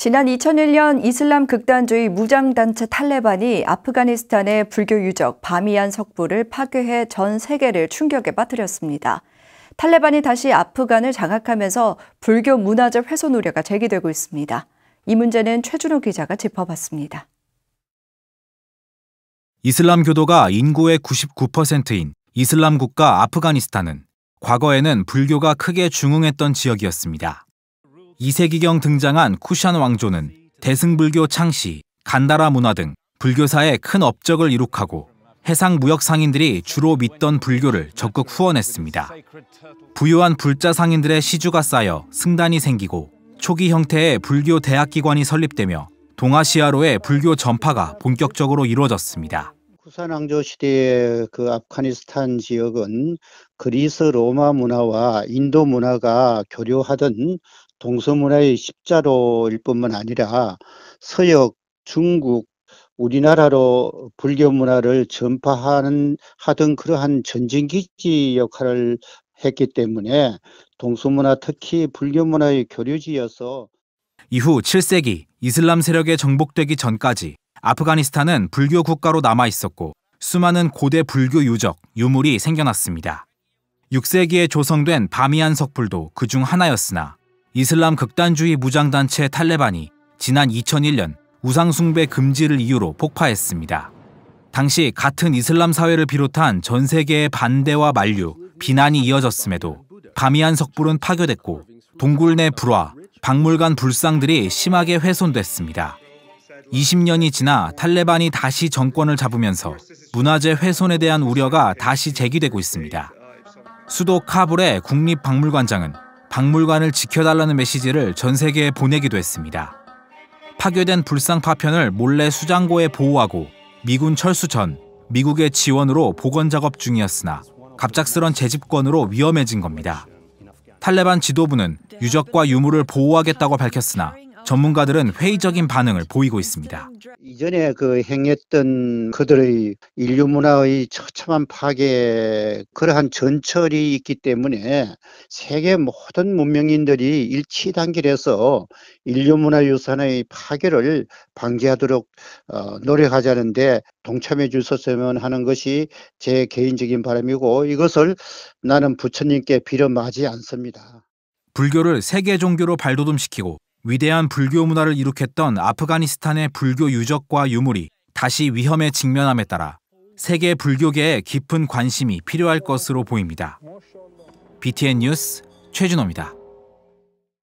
지난 2001년 이슬람 극단주의 무장단체 탈레반이 아프가니스탄의 불교 유적 바미안 석부를 파괴해 전 세계를 충격에 빠뜨렸습니다. 탈레반이 다시 아프간을 장악하면서 불교 문화적 훼손 우려가 제기되고 있습니다. 이 문제는 최준호 기자가 짚어봤습니다. 이슬람 교도가 인구의 99%인 이슬람 국가 아프가니스탄은 과거에는 불교가 크게 중흥했던 지역이었습니다. 2세기경 등장한 쿠샨 왕조는 대승불교 창시, 간다라 문화 등 불교사에 큰 업적을 이룩하고 해상 무역 상인들이 주로 믿던 불교를 적극 후원했습니다. 부유한 불자 상인들의 시주가 쌓여 승단이 생기고 초기 형태의 불교 대학기관이 설립되며 동아시아로의 불교 전파가 본격적으로 이루어졌습니다. 쿠산 왕조 시대의 그 아프가니스탄 지역은 그리스 로마 문화와 인도 문화가 교류하던 동서문화의 십자로일 뿐만 아니라 서역, 중국, 우리나라로 불교 문화를 전파하는 하던 그러한 전진기지 역할을 했기 때문에 동서문화 특히 불교 문화의 교류지여서 이후 7세기 이슬람 세력에 정복되기 전까지 아프가니스탄은 불교 국가로 남아 있었고 수많은 고대 불교 유적, 유물이 생겨났습니다. 6세기에 조성된 바미안 석불도 그 중 하나였으나 이슬람 극단주의 무장단체 탈레반이 지난 2001년 우상숭배 금지를 이유로 폭파했습니다. 당시 같은 이슬람 사회를 비롯한 전 세계의 반대와 만류, 비난이 이어졌음에도 바미안 석불은 파괴됐고 동굴 내 불화, 박물관 불상들이 심하게 훼손됐습니다. 20년이 지나 탈레반이 다시 정권을 잡으면서 문화재 훼손에 대한 우려가 다시 제기되고 있습니다. 수도 카불의 국립박물관장은 박물관을 지켜달라는 메시지를 전 세계에 보내기도 했습니다. 파괴된 불상 파편을 몰래 수장고에 보호하고 미군 철수 전 미국의 지원으로 복원 작업 중이었으나 갑작스런 재집권으로 위험해진 겁니다. 탈레반 지도부는 유적과 유물을 보호하겠다고 밝혔으나 전문가들은 회의적인 반응을 보이고 있습니다. 이전에 그 행했던 그들의 인류 문화의 처참한 파괴 그러한 전철이 있기 때문에 세계 모든 문명인들이 일치 단결해서 인류 문화 유산의 파괴를 방지하도록 어, 노력하자는데 동참해 주셨으면 하는 것이 제 개인적인 바람이고 이것을 나는 부처님께 빌어 마지 않습니다. 불교를 세계 종교로 발돋움시키고 위대한 불교 문화를 이룩했던 아프가니스탄의 불교 유적과 유물이 다시 위험에 직면함에 따라 세계 불교계에 깊은 관심이 필요할 것으로 보입니다. BTN 뉴스 최준호입니다.